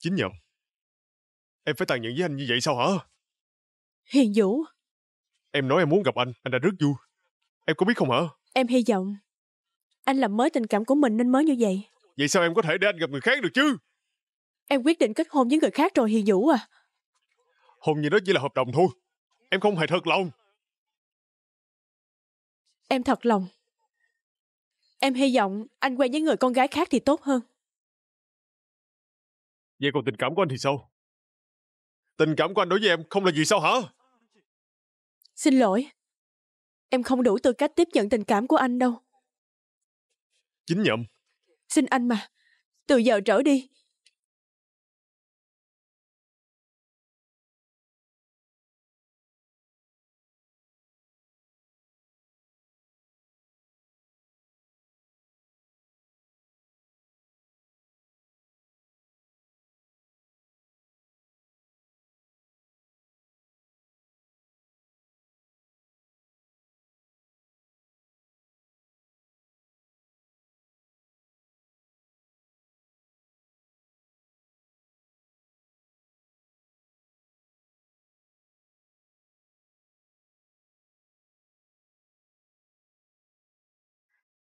Chính nhầm. Em phải tàn nhẫn với anh như vậy sao hả? Hiền Vũ. Em nói em muốn gặp anh, anh đã rất vui. Em có biết không hả? Em hy vọng. Anh làm mới tình cảm của mình nên mới như vậy. Vậy sao em có thể để anh gặp người khác được chứ? Em quyết định kết hôn với người khác rồi Hiền Vũ à. Hôn như đó chỉ là hợp đồng thôi. Em không hề thật lòng. Em thật lòng. Em hy vọng anh quen với người con gái khác thì tốt hơn. Vậy còn tình cảm của anh thì sao? Tình cảm của anh đối với em không là gì sao hả? Xin lỗi. Em không đủ tư cách tiếp nhận tình cảm của anh đâu. Chính nhậm. Xin anh mà. Từ giờ trở đi,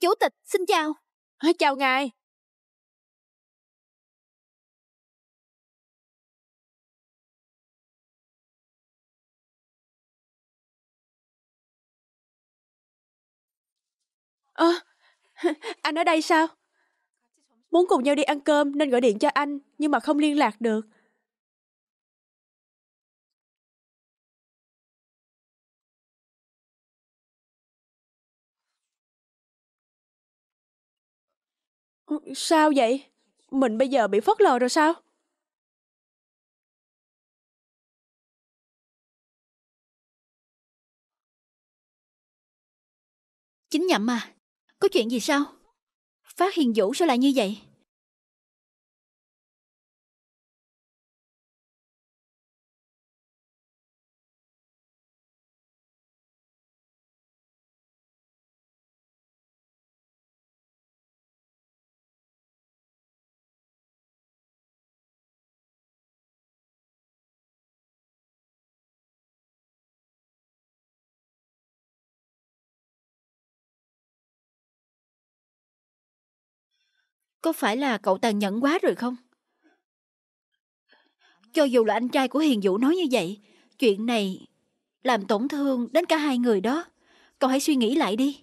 Chủ tịch, xin chào. Chào ngài. Ơ, à, anh ở đây sao? Muốn cùng nhau đi ăn cơm nên gọi điện cho anh, nhưng mà không liên lạc được. Sao vậy? Mình bây giờ bị phớt lờ rồi sao? Chính nhậm à, có chuyện gì sao? Phát hiền Vũ sao lại như vậy? Có phải là cậu tàn nhẫn quá rồi không? Cho dù là anh trai của Hiền Vũ nói như vậy, chuyện này làm tổn thương đến cả hai người đó. Cậu hãy suy nghĩ lại đi.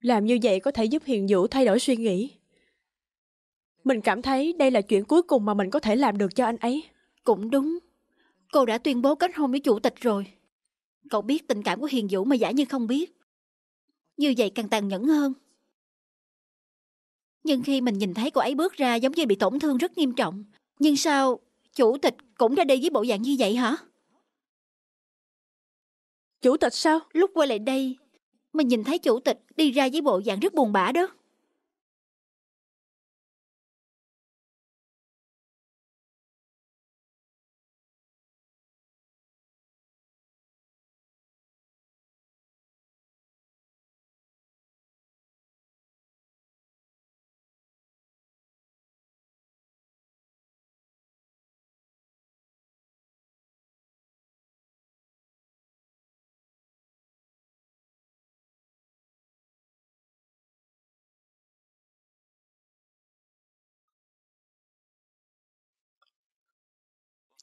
Làm như vậy có thể giúp Hiền Vũ thay đổi suy nghĩ. Mình cảm thấy đây là chuyện cuối cùng mà mình có thể làm được cho anh ấy. Cũng đúng. Cô đã tuyên bố kết hôn với chủ tịch rồi. Cậu biết tình cảm của Hiền Vũ mà giả như không biết. Như vậy càng tàn nhẫn hơn. Nhưng khi mình nhìn thấy cô ấy bước ra giống như bị tổn thương rất nghiêm trọng. Nhưng sao chủ tịch cũng ra đây với bộ dạng như vậy hả? Chủ tịch sao? Lúc quay lại đây, mình nhìn thấy chủ tịch đi ra với bộ dạng rất buồn bã đó.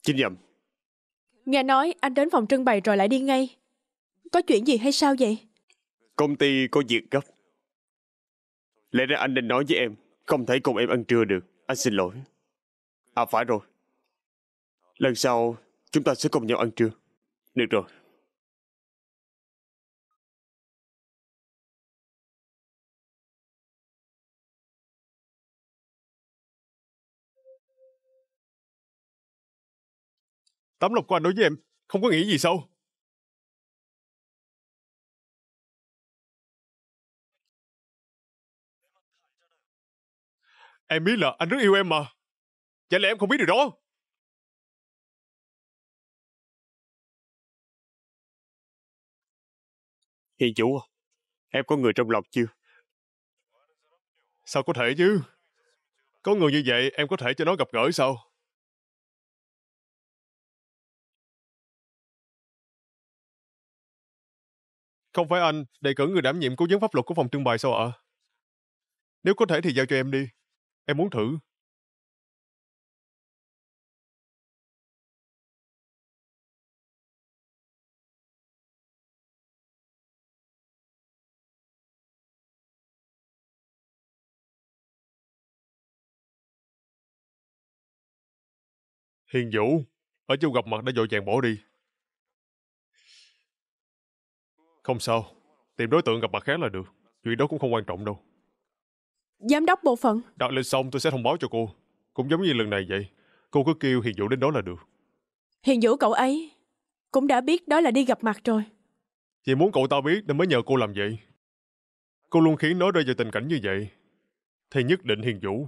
Chính nhầm. Nghe nói anh đến phòng trưng bày rồi lại đi ngay. Có chuyện gì hay sao vậy? Công ty có việc gấp. Lẽ ra anh nên nói với em, không thể cùng em ăn trưa được. Anh xin lỗi. À phải rồi. Lần sau, chúng ta sẽ cùng nhau ăn trưa. Được rồi. Tấm lòng của anh đối với em không có nghĩ gì sâu. Em biết là anh rất yêu em mà. Chả lẽ em không biết điều đó? Hiền chủ em có người trong lòng chưa? Sao có thể chứ? Có người như vậy em có thể cho nó gặp gỡ sao? Không phải anh, đề cử người đảm nhiệm cố vấn pháp luật của phòng trưng bày sao ạ? Nếu có thể thì giao cho em đi. Em muốn thử. Hiền Vũ, ở chỗ gặp mặt đã dội vàng bỏ đi. Không sao, tìm đối tượng gặp mặt khác là được. Chuyện đó cũng không quan trọng đâu. Giám đốc bộ phận. Đặt lên xong tôi sẽ thông báo cho cô. Cũng giống như lần này vậy. Cô cứ kêu Hiền Vũ đến đó là được. Hiền Vũ cậu ấy cũng đã biết đó là đi gặp mặt rồi. Chị muốn cậu ta biết nên mới nhờ cô làm vậy. Cô luôn khiến nó rơi vào tình cảnh như vậy. Thì nhất định Hiền Vũ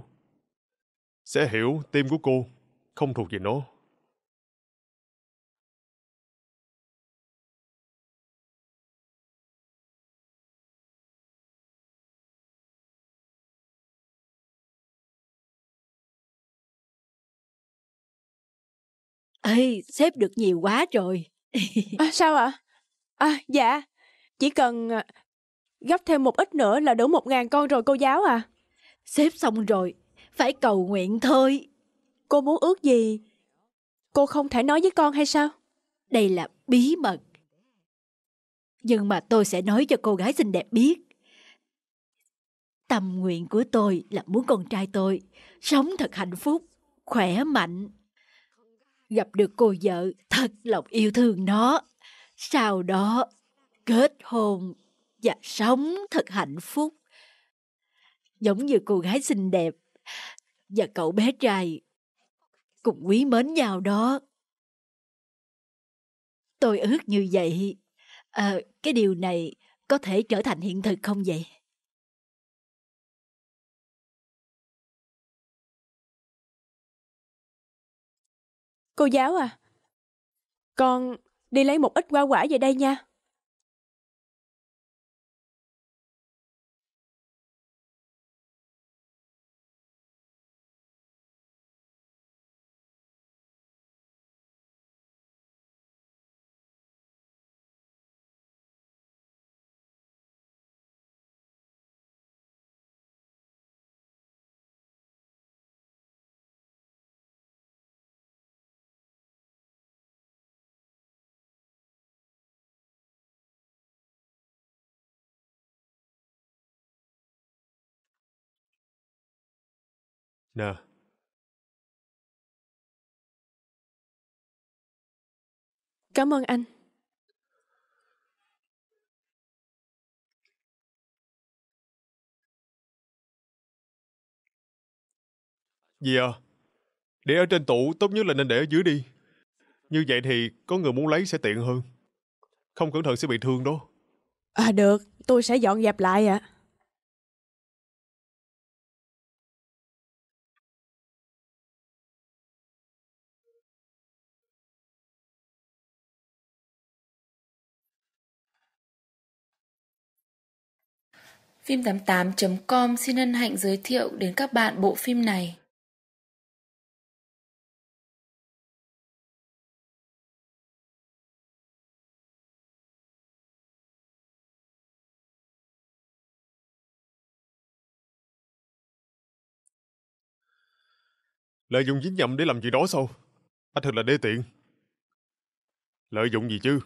sẽ hiểu tim của cô không thuộc về nó. Ê, xếp được nhiều quá rồi. à, sao ạ? À? à, dạ, chỉ cần à, gấp thêm một ít nữa là đủ một ngàn con rồi cô giáo à. Xếp xong rồi, phải cầu nguyện thôi. Cô muốn ước gì? Cô không thể nói với con hay sao? Đây là bí mật. Nhưng mà tôi sẽ nói cho cô gái xinh đẹp biết. Tâm nguyện của tôi là muốn con trai tôi sống thật hạnh phúc, khỏe mạnh, gặp được cô vợ thật lòng yêu thương nó. Sau đó kết hôn và sống thật hạnh phúc. Giống như cô gái xinh đẹp và cậu bé trai cùng quý mến nhau đó. Tôi ước như vậy. À, cái điều này có thể trở thành hiện thực không vậy? Cô giáo à, con đi lấy một ít hoa quả về đây nha. N Cảm ơn anh. Gì à? Để ở trên tủ tốt nhất là nên để ở dưới đi. Như vậy thì có người muốn lấy sẽ tiện hơn. Không cẩn thận sẽ bị thương đó. À được, tôi sẽ dọn dẹp lại ạ. À. Phim88.com xin hân hạnh giới thiệu đến các bạn bộ phim này. Lợi dụng dính nhầm để làm chuyện đó sao? Anh thật là đê tiện. Lợi dụng gì chứ?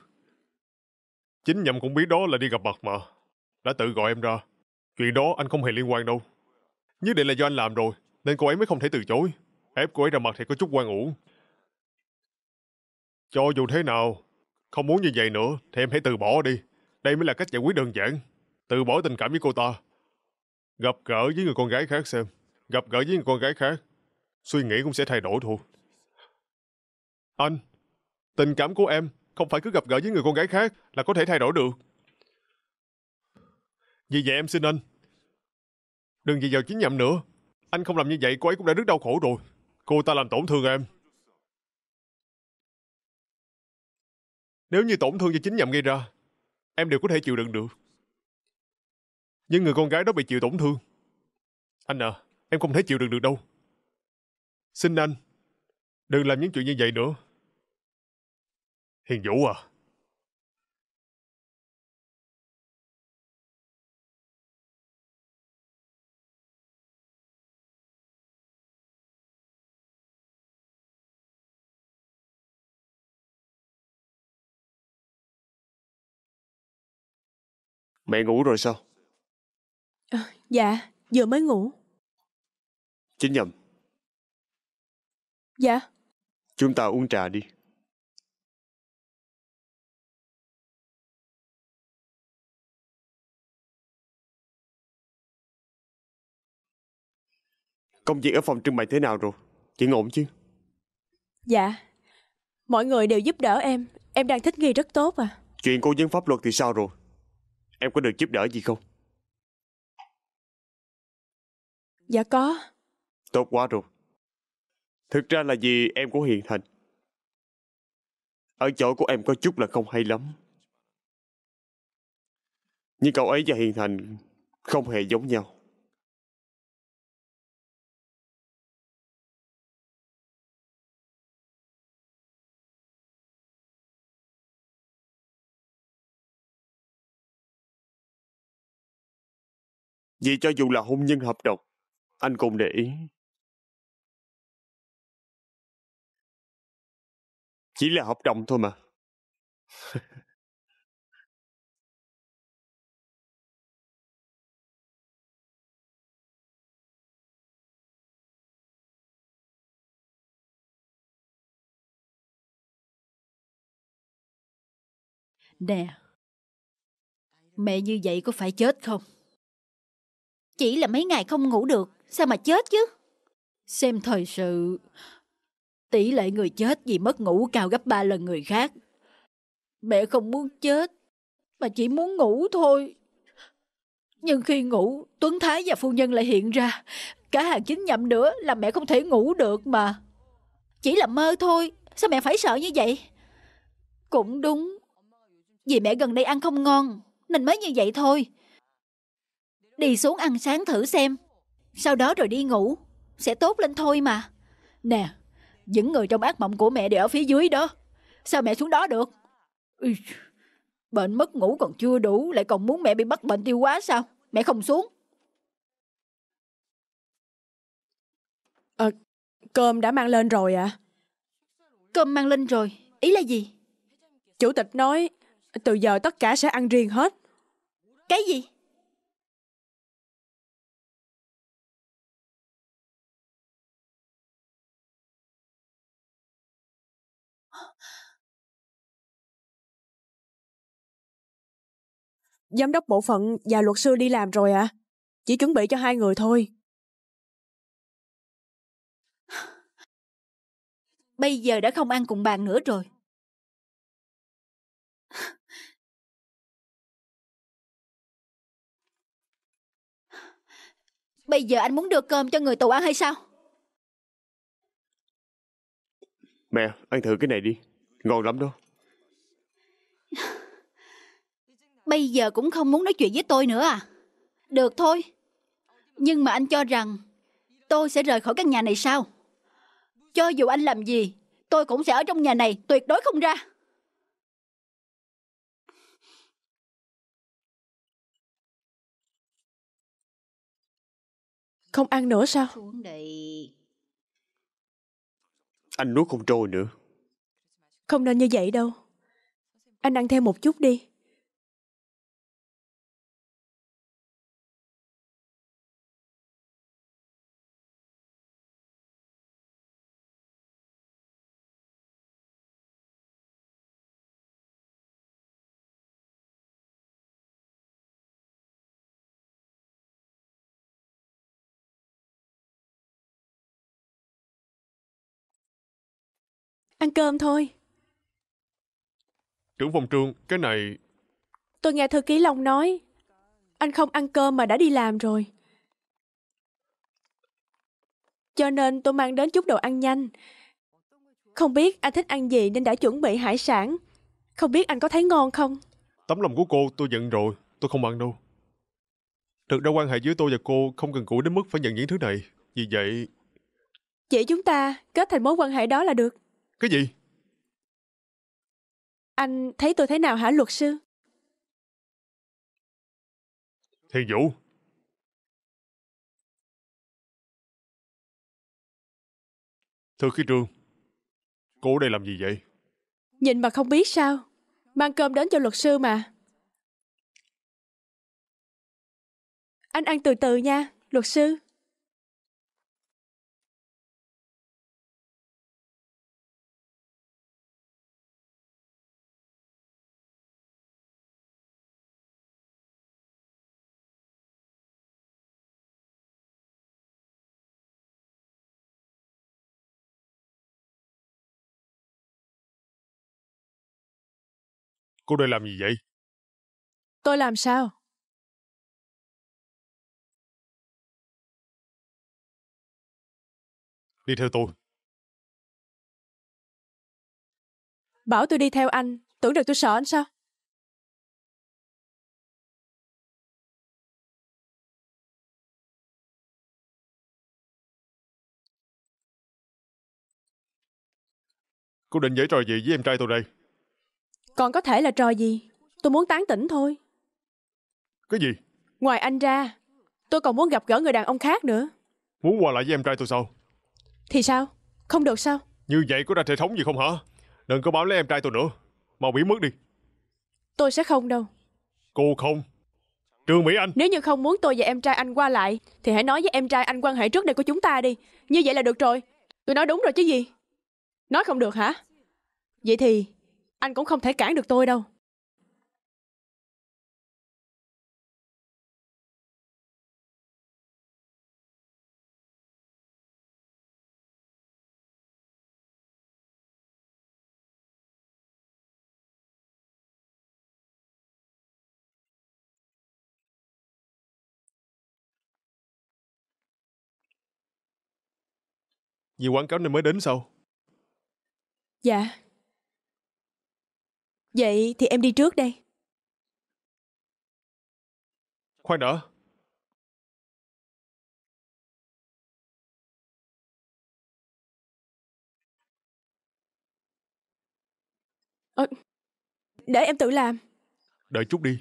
Chính nhầm cũng biết đó là đi gặp mặt mà. Đã tự gọi em ra, Chuyện đó anh không hề liên quan đâu. Nhất định là do anh làm rồi, nên cô ấy mới không thể từ chối. Ép cô ấy ra mặt thì có chút quan uổng. Cho dù thế nào, không muốn như vậy nữa thì em hãy từ bỏ đi. Đây mới là cách giải quyết đơn giản. Từ bỏ tình cảm với cô ta. Gặp gỡ với người con gái khác xem. Gặp gỡ với người con gái khác. Suy nghĩ cũng sẽ thay đổi thôi. Anh, tình cảm của em không phải cứ gặp gỡ với người con gái khác là có thể thay đổi được. Vì vậy em xin anh, đừng vì giờ chính nhầm nữa. Anh không làm như vậy, cô ấy cũng đã rất đau khổ rồi. Cô ta làm tổn thương em. Nếu như tổn thương do chính nhầm gây ra, em đều có thể chịu đựng được. Nhưng người con gái đó bị chịu tổn thương. Anh à, em không thể chịu đựng được đâu. Xin anh, đừng làm những chuyện như vậy nữa. Hiền Vũ à, Mẹ ngủ rồi sao? À, dạ, vừa mới ngủ. Chính nhầm. Dạ. Chúng ta uống trà đi. Công việc ở phòng trưng bày thế nào rồi? Chị ổn chứ? Dạ. Mọi người đều giúp đỡ em. Em đang thích nghi rất tốt à. Chuyện cô vấn pháp luật thì sao rồi? Em có được giúp đỡ gì không? Dạ có. Tốt quá rồi. Thực ra là vì em của Hiền Thành. Ở chỗ của em có chút là không hay lắm. Nhưng cậu ấy và Hiền Thành không hề giống nhau. Vì cho dù là hôn nhân hợp đồng, anh cũng để ý. Chỉ là hợp đồng thôi mà. Nè, mẹ như vậy có phải chết không? Chỉ là mấy ngày không ngủ được, sao mà chết chứ? Xem thời sự, tỷ lệ người chết vì mất ngủ cao gấp ba lần người khác. Mẹ không muốn chết, mà chỉ muốn ngủ thôi. Nhưng khi ngủ, Tuấn Thái và phu nhân lại hiện ra. Cả hàng chính nhậm nữa là mẹ không thể ngủ được mà. Chỉ là mơ thôi, sao mẹ phải sợ như vậy? Cũng đúng, vì mẹ gần đây ăn không ngon, nên mới như vậy thôi. Đi xuống ăn sáng thử xem Sau đó rồi đi ngủ Sẽ tốt lên thôi mà Nè Những người trong ác mộng của mẹ đều ở phía dưới đó Sao mẹ xuống đó được Úi, Bệnh mất ngủ còn chưa đủ Lại còn muốn mẹ bị bắt bệnh tiêu quá sao Mẹ không xuống à, Cơm đã mang lên rồi à Cơm mang lên rồi Ý là gì Chủ tịch nói Từ giờ tất cả sẽ ăn riêng hết Cái gì giám đốc bộ phận và luật sư đi làm rồi ạ. À? Chỉ chuẩn bị cho hai người thôi. Bây giờ đã không ăn cùng bàn nữa rồi. Bây giờ anh muốn đưa cơm cho người tù ăn hay sao? Mẹ, ăn thử cái này đi. Ngon lắm đó. bây giờ cũng không muốn nói chuyện với tôi nữa à? Được thôi. Nhưng mà anh cho rằng tôi sẽ rời khỏi căn nhà này sao? Cho dù anh làm gì, tôi cũng sẽ ở trong nhà này tuyệt đối không ra. Không ăn nữa sao? Anh nuốt không trôi nữa. Không nên như vậy đâu. Anh ăn thêm một chút đi. ăn cơm thôi. Trưởng phòng trương, cái này... Tôi nghe thư ký Long nói, anh không ăn cơm mà đã đi làm rồi. Cho nên tôi mang đến chút đồ ăn nhanh. Không biết anh thích ăn gì nên đã chuẩn bị hải sản. Không biết anh có thấy ngon không? Tấm lòng của cô tôi giận rồi, tôi không ăn đâu. Thực ra quan hệ giữa tôi và cô không cần cũ đến mức phải nhận những thứ này. Vì vậy... Chỉ chúng ta kết thành mối quan hệ đó là được. Cái gì? Anh thấy tôi thế nào hả luật sư? Thiên Vũ. Thưa Khí Trương, cô đây làm gì vậy? Nhìn mà không biết sao. Mang cơm đến cho luật sư mà. Anh ăn từ từ nha, luật sư. Cô đây làm gì vậy? Tôi làm sao? Đi theo tôi. Bảo tôi đi theo anh, tưởng được tôi sợ anh sao? Cô định giấy trò gì với em trai tôi đây? Còn có thể là trò gì? Tôi muốn tán tỉnh thôi. Cái gì? Ngoài anh ra, tôi còn muốn gặp gỡ người đàn ông khác nữa. Muốn qua lại với em trai tôi sao? Thì sao? Không được sao? Như vậy có ra hệ thống gì không hả? Đừng có báo lấy em trai tôi nữa. Mau biến mất đi. Tôi sẽ không đâu. Cô không. Trương Mỹ Anh. Nếu như không muốn tôi và em trai anh qua lại, thì hãy nói với em trai anh quan hệ trước đây của chúng ta đi. Như vậy là được rồi. Tôi nói đúng rồi chứ gì? Nói không được hả? Vậy thì anh cũng không thể cản được tôi đâu Vì quảng cáo này mới đến sao? Dạ Vậy thì em đi trước đây. Khoan đã. Ờ, để em tự làm. Đợi chút đi.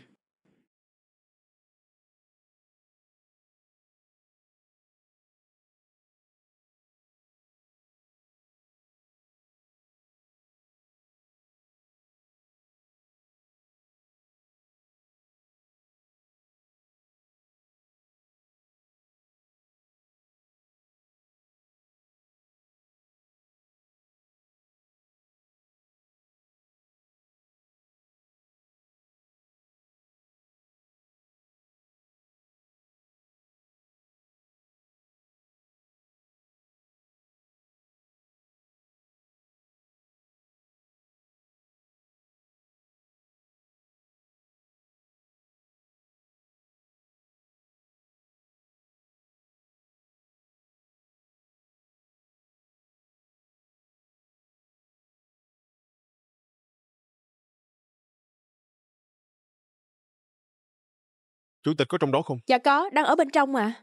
Chủ tịch có trong đó không? Dạ có, đang ở bên trong mà.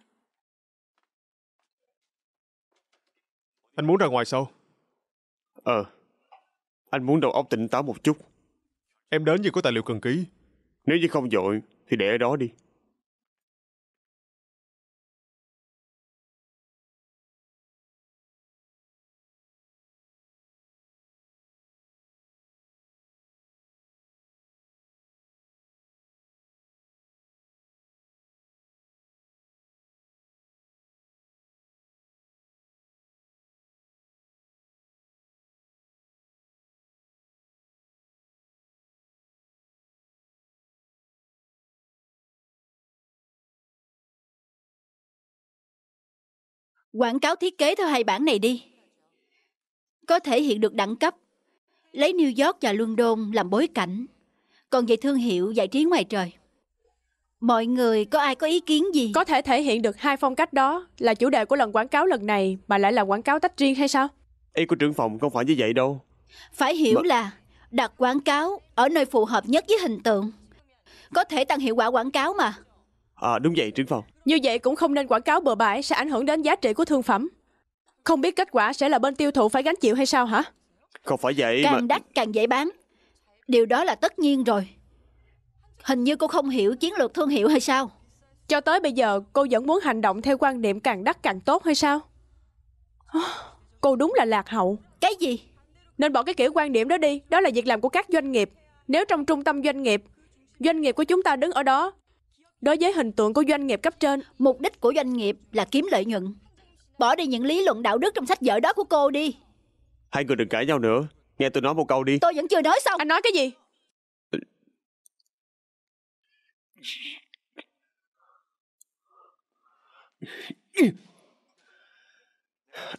Anh muốn ra ngoài sao? Ờ, anh muốn đầu óc tỉnh táo một chút. Em đến vì có tài liệu cần ký. Nếu như không dội, thì để ở đó đi. Quảng cáo thiết kế theo hai bản này đi. Có thể hiện được đẳng cấp. Lấy New York và London làm bối cảnh. Còn về thương hiệu giải trí ngoài trời. Mọi người có ai có ý kiến gì? Có thể thể hiện được hai phong cách đó là chủ đề của lần quảng cáo lần này mà lại là quảng cáo tách riêng hay sao? Ý của trưởng phòng không phải như vậy đâu. Phải hiểu mà... là đặt quảng cáo ở nơi phù hợp nhất với hình tượng. Có thể tăng hiệu quả quảng cáo mà. À đúng vậy trưởng phòng. Như vậy cũng không nên quảng cáo bừa bãi sẽ ảnh hưởng đến giá trị của thương phẩm. Không biết kết quả sẽ là bên tiêu thụ phải gánh chịu hay sao hả? Không phải vậy càng mà... Càng đắt càng dễ bán. Điều đó là tất nhiên rồi. Hình như cô không hiểu chiến lược thương hiệu hay sao? Cho tới bây giờ cô vẫn muốn hành động theo quan niệm càng đắt càng tốt hay sao? Cô đúng là lạc hậu. Cái gì? Nên bỏ cái kiểu quan điểm đó đi. Đó là việc làm của các doanh nghiệp. Nếu trong trung tâm doanh nghiệp, doanh nghiệp của chúng ta đứng ở đó đối với hình tượng của doanh nghiệp cấp trên mục đích của doanh nghiệp là kiếm lợi nhuận bỏ đi những lý luận đạo đức trong sách vở đó của cô đi hai người đừng cãi nhau nữa nghe tôi nói một câu đi tôi vẫn chưa nói xong anh nói cái gì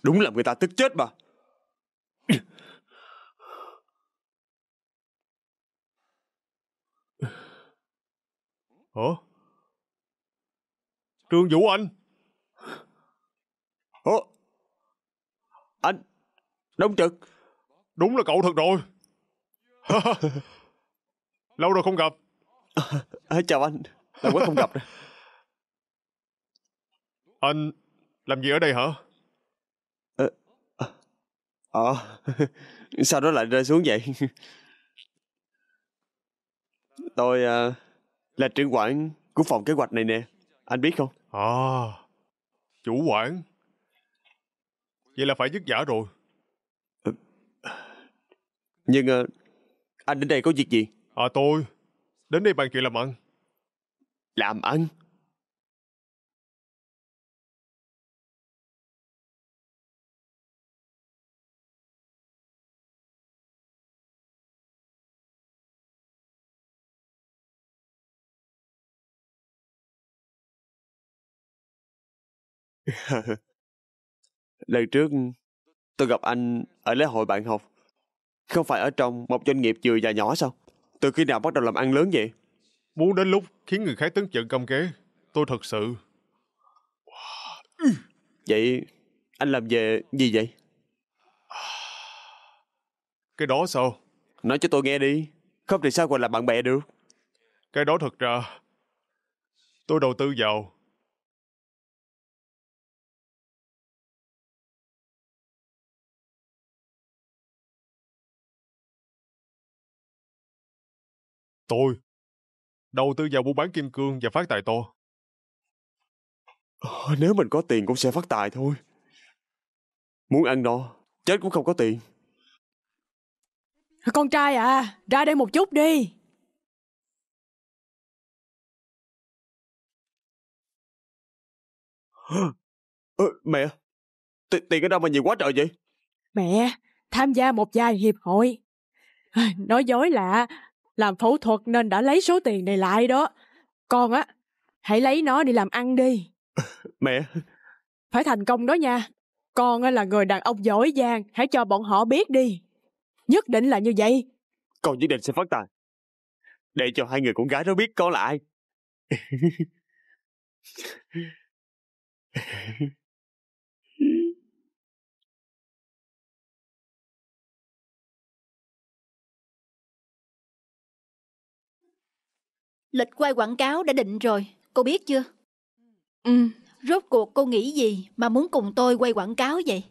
Đúng là người ta tức chết mà Ủa Trương Vũ Anh Ủa Anh Đông Trực Đúng là cậu thật rồi Lâu rồi không gặp à, Chào anh Lâu quá không gặp rồi Anh làm gì ở đây hả Ờ à, à, Sao nó lại rơi xuống vậy Tôi à, là trưởng quản của phòng kế hoạch này nè anh biết không? À, chủ quản. Vậy là phải dứt giả rồi. Ừ. Nhưng à, anh đến đây có việc gì? À tôi, đến đây bàn chuyện làm ăn. Làm ăn? Lần trước tôi gặp anh ở lễ hội bạn học. Không phải ở trong một doanh nghiệp vừa và nhỏ sao? Từ khi nào bắt đầu làm ăn lớn vậy? Muốn đến lúc khiến người khác tấn trận căm ghé, tôi thật sự. Vậy anh làm về gì vậy? Cái đó sao? Nói cho tôi nghe đi. Không thì sao còn làm bạn bè được? Cái đó thật ra, tôi đầu tư vào Tôi. Đầu tư vào buôn bán kim cương và phát tài to. Ờ, nếu mình có tiền cũng sẽ phát tài thôi. Muốn ăn no, chết cũng không có tiền. Con trai à, ra đây một chút đi. Ơ, mẹ, t- tiền ở đâu mà nhiều quá trời vậy? Mẹ, tham gia một vài hiệp hội. Nói dối là làm phẫu thuật nên đã lấy số tiền này lại đó con á hãy lấy nó đi làm ăn đi mẹ phải thành công đó nha con á là người đàn ông giỏi giang hãy cho bọn họ biết đi nhất định là như vậy con nhất định sẽ phát tài để cho hai người con gái đó biết con là ai Lịch quay quảng cáo đã định rồi, cô biết chưa? Ừ, rốt cuộc cô nghĩ gì mà muốn cùng tôi quay quảng cáo vậy?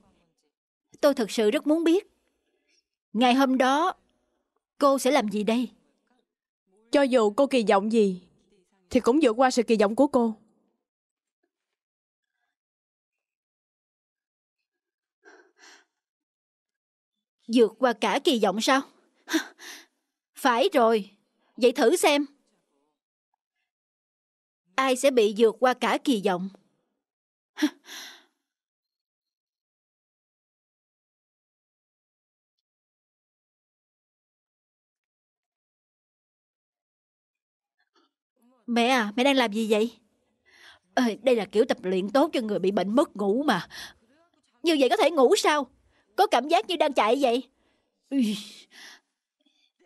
Tôi thật sự rất muốn biết. Ngày hôm đó, cô sẽ làm gì đây? Cho dù cô kỳ vọng gì, thì cũng vượt qua sự kỳ vọng của cô. Vượt qua cả kỳ vọng sao? Phải rồi, vậy thử xem ai sẽ bị vượt qua cả kỳ vọng. Mẹ à, mẹ đang làm gì vậy? Ờ, đây là kiểu tập luyện tốt cho người bị bệnh mất ngủ mà. Như vậy có thể ngủ sao? Có cảm giác như đang chạy vậy.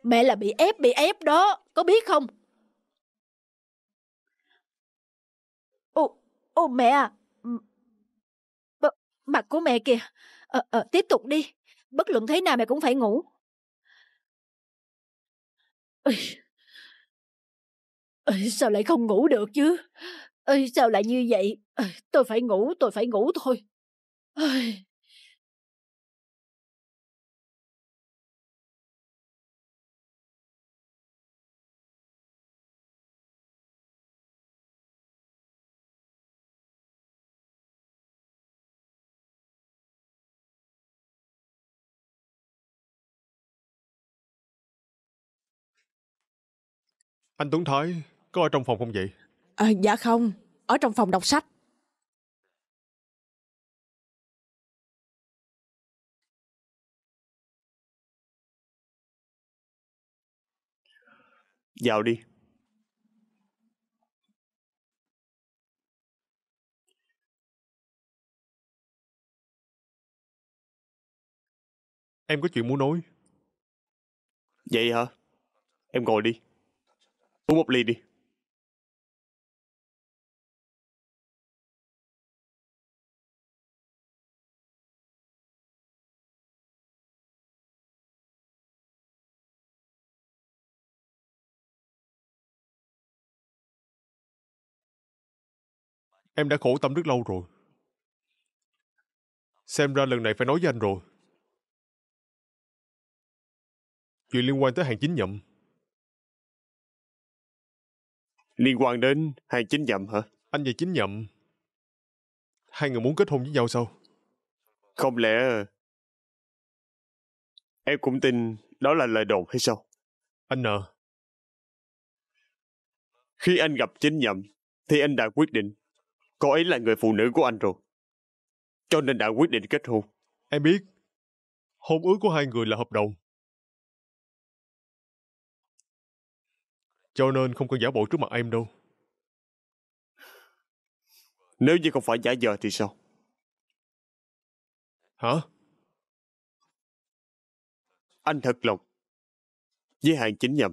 Mẹ là bị ép, bị ép đó, có biết không? Ô mẹ à! B mặt của mẹ kìa! Ờ, ờ, tiếp tục đi! Bất luận thế nào mẹ cũng phải ngủ! Ê, sao lại không ngủ được chứ? Ê, sao lại như vậy? tôi phải ngủ, tôi phải ngủ thôi! Ê... Anh Tuấn Thái có ở trong phòng không vậy? À, dạ không, ở trong phòng đọc sách. Vào đi. Em có chuyện muốn nói. Vậy hả? Em ngồi đi. Uống một ly đi Em đã khổ tâm rất lâu rồi. Xem ra lần này phải nói với anh rồi. Chuyện liên quan tới hàng chính nhậm. Liên quan đến hai chính nhậm hả? Anh và chính nhậm. Hai người muốn kết hôn với nhau sao? Không lẽ... Em cũng tin đó là lời đồn hay sao? Anh à. Khi anh gặp chính nhậm, thì anh đã quyết định cô ấy là người phụ nữ của anh rồi. Cho nên đã quyết định kết hôn. Em biết, hôn ước của hai người là hợp đồng. cho nên không cần giả bộ trước mặt em đâu. Nếu như không phải giả giờ thì sao? Hả? Anh thật lòng với hàng chính nhầm.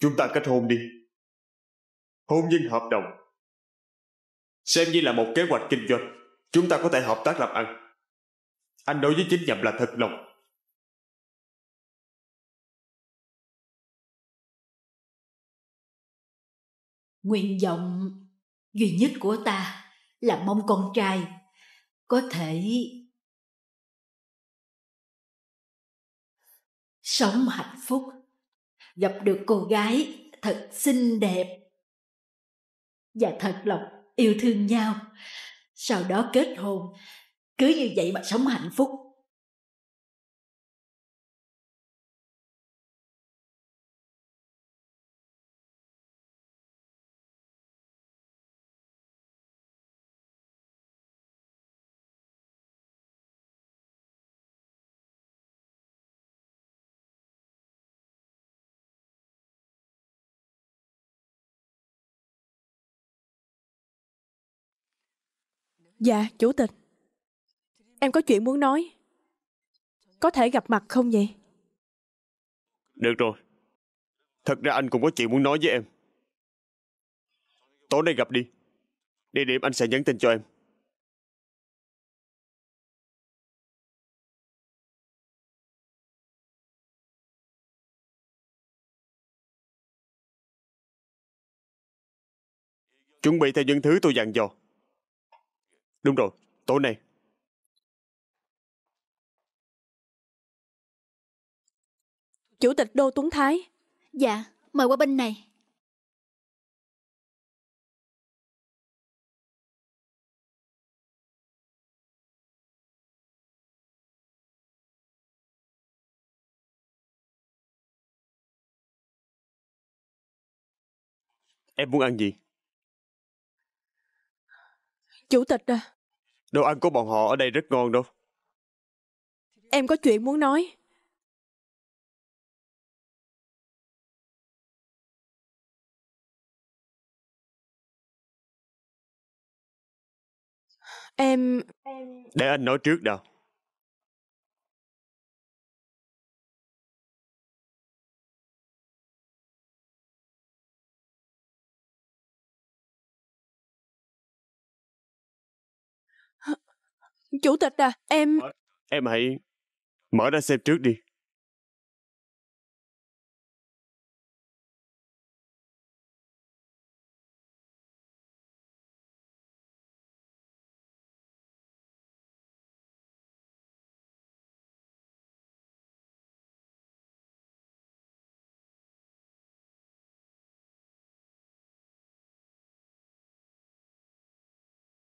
Chúng ta kết hôn đi. Hôn nhân hợp đồng. Xem như là một kế hoạch kinh doanh. Chúng ta có thể hợp tác làm ăn. Anh đối với chính nhậm là thật lòng. Nguyện vọng duy nhất của ta là mong con trai có thể sống hạnh phúc gặp được cô gái thật xinh đẹp và thật lòng yêu thương nhau sau đó kết hôn cứ như vậy mà sống hạnh phúc Dạ, chủ tịch. Em có chuyện muốn nói. Có thể gặp mặt không vậy? Được rồi. Thật ra anh cũng có chuyện muốn nói với em. Tối nay gặp đi. Địa điểm anh sẽ nhắn tin cho em. Chuẩn bị theo những thứ tôi dặn dò. Đúng rồi, tối nay. Chủ tịch Đô Tuấn Thái. Dạ, mời qua bên này. Em muốn ăn gì? Chủ tịch à Đồ ăn của bọn họ ở đây rất ngon đâu Em có chuyện muốn nói Em... Để anh nói trước đâu Chủ tịch à, em... Em hãy mở ra xem trước đi.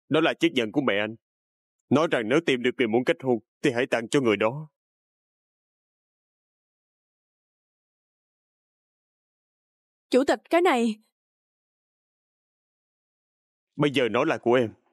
Đó là chiếc nhẫn của mẹ anh nói rằng nếu tìm được người muốn kết hôn thì hãy tặng cho người đó. Chủ tịch, cái này... Bây giờ nó là của em.